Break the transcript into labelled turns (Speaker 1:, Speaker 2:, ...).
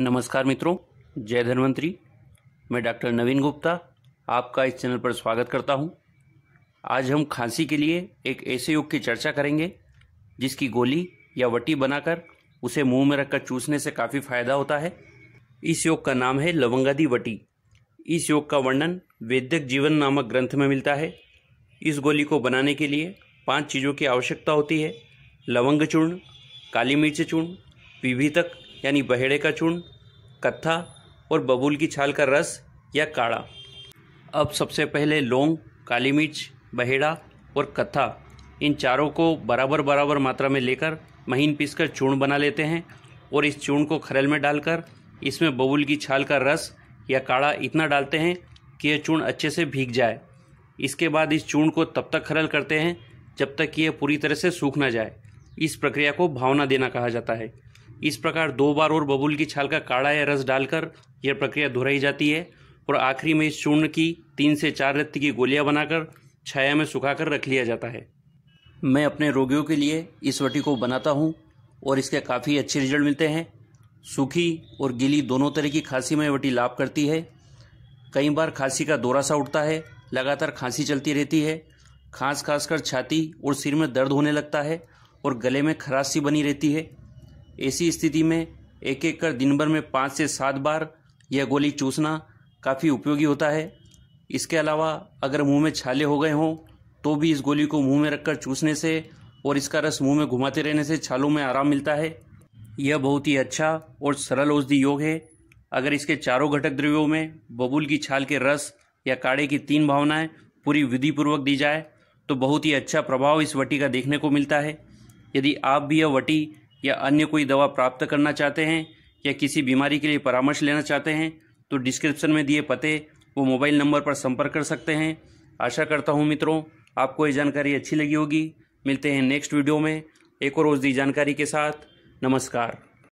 Speaker 1: नमस्कार मित्रों जय धन्वंतरी मैं डॉक्टर नवीन गुप्ता आपका इस चैनल पर स्वागत करता हूं। आज हम खांसी के लिए एक ऐसे योग की चर्चा करेंगे जिसकी गोली या वटी बनाकर उसे मुंह में रखकर चूसने से काफ़ी फायदा होता है इस योग का नाम है लवंगादी वटी इस योग का वर्णन वैद्यक जीवन नामक ग्रंथ में मिलता है इस गोली को बनाने के लिए पाँच चीज़ों की आवश्यकता होती है लवंग चूर्ण काली मिर्च चूर्ण विभीतक यानी बहेड़े का चूर्ण कत्था और बबूल की छाल का रस या काढ़ा अब सबसे पहले लौंग काली मिर्च बहेड़ा और कत्था इन चारों को बराबर बराबर मात्रा में लेकर महीन पीसकर चूर्ण बना लेते हैं और इस चूर्ण को खरल में डालकर इसमें बबूल की छाल का रस या काढ़ा इतना डालते हैं कि यह चूर्ण अच्छे से भीग जाए इसके बाद इस चूर्ण को तब तक खरल करते हैं जब तक कि यह पूरी तरह से सूख ना जाए इस प्रक्रिया को भावना देना कहा जाता है इस प्रकार दो बार और बबूल की छाल का काढ़ा या रस डालकर यह प्रक्रिया दोहराई जाती है और आखिरी में इस चूर्ण की तीन से चार रत्ती की गोलियां बनाकर छाया में सुखाकर रख लिया जाता है मैं अपने रोगियों के लिए इस वटी को बनाता हूँ और इसके काफ़ी अच्छे रिजल्ट मिलते हैं सूखी और गीली दोनों तरह की खांसी में वटी लाभ करती है कई बार खांसी का दौरा सा उठता है लगातार खांसी चलती रहती है खांस खासकर छाती और सिर में दर्द होने लगता है और गले में खराश सी बनी रहती है ऐसी स्थिति में एक एक कर दिन भर में पाँच से सात बार यह गोली चूसना काफ़ी उपयोगी होता है इसके अलावा अगर मुंह में छाले हो गए हों तो भी इस गोली को मुंह में रखकर चूसने से और इसका रस मुंह में घुमाते रहने से छालों में आराम मिलता है यह बहुत ही अच्छा और सरल औषधि योग है अगर इसके चारों घटक द्रव्यों में बबूल की छाल के रस या काढ़े की तीन भावनाएं पूरी विधिपूर्वक दी जाए तो बहुत ही अच्छा प्रभाव इस वटी का देखने को मिलता है यदि आप भी यह वटी या अन्य कोई दवा प्राप्त करना चाहते हैं या किसी बीमारी के लिए परामर्श लेना चाहते हैं तो डिस्क्रिप्शन में दिए पते वो मोबाइल नंबर पर संपर्क कर सकते हैं आशा करता हूँ मित्रों आपको ये जानकारी अच्छी लगी होगी मिलते हैं नेक्स्ट वीडियो में एक और दी जानकारी के साथ नमस्कार